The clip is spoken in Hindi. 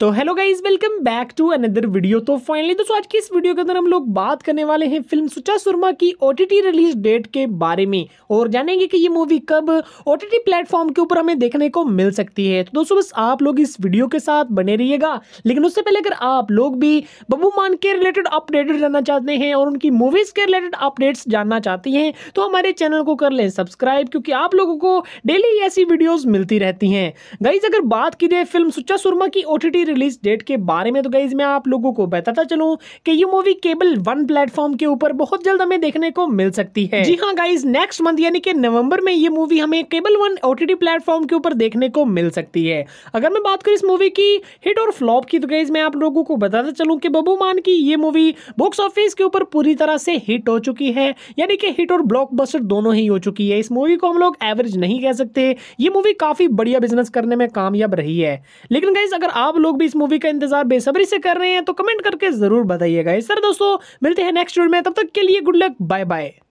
तो hello guys welcome back to another video तो फाइनली दोस्तों आज की इस वीडियो के अंदर हम लोग बात करने वाले हैं फिल्म सुचा सुरमा की ओटीटी रिलीज डेट के बारे में और जानेंगे कि ये मूवी कब ओटीटी प्लेटफॉर्म के ऊपर हमें देखने को मिल सकती है तो दोस्तों बस आप लोग इस वीडियो के साथ बने रहिएगा लेकिन उससे पहले अगर आप लोग भी बब्बू मान के रिलेटेड अपडेटेड रहना चाहते हैं और उनकी मूवीज़ के रिलेटेड अपडेट्स जानना चाहती हैं तो हमारे चैनल को कर लें सब्सक्राइब क्योंकि आप लोगों को डेली ऐसी वीडियोज़ मिलती रहती हैं गाइज अगर बात की जाए फिल्म सुचा सुरमा की ओ रिलीज डेट के बारे में तो गाइज मैं आप लोगों को बताता चलूँ कि ये मूवी केबल वन प्लेटफॉर्म के ऊपर बहुत जल्द हमें देखने को मिल सकती है जी हाँ गाइज नेक्स्ट मंथ यानी कि नवंबर में ये मूवी हमें केबल वन ओ प्लेटफॉर्म के ऊपर देखने को मिल सकती है अगर मैं बात करूँ इस मूवी की हिट और फ्लॉप की तो गाइज मैं आप लोगों को बताता चलूँ कि बबू मान की ये मूवी बॉक्स ऑफिस के ऊपर पूरी तरह से हिट हो चुकी है यानी कि हिट और ब्लॉक दोनों ही हो चुकी है इस मूवी को हम लोग एवरेज नहीं कह सकते ये मूवी काफी बढ़िया बिजनेस करने में कामयाब रही है लेकिन गाइज अगर आप लोग लोग भी इस मूवी का इंतजार बेसब्री से कर रहे हैं तो कमेंट करके ज़रूर बताइएगा सर दोस्तों मिलते हैं नेक्स्ट वीडियो में तब तक के लिए गुड लक बाय बाय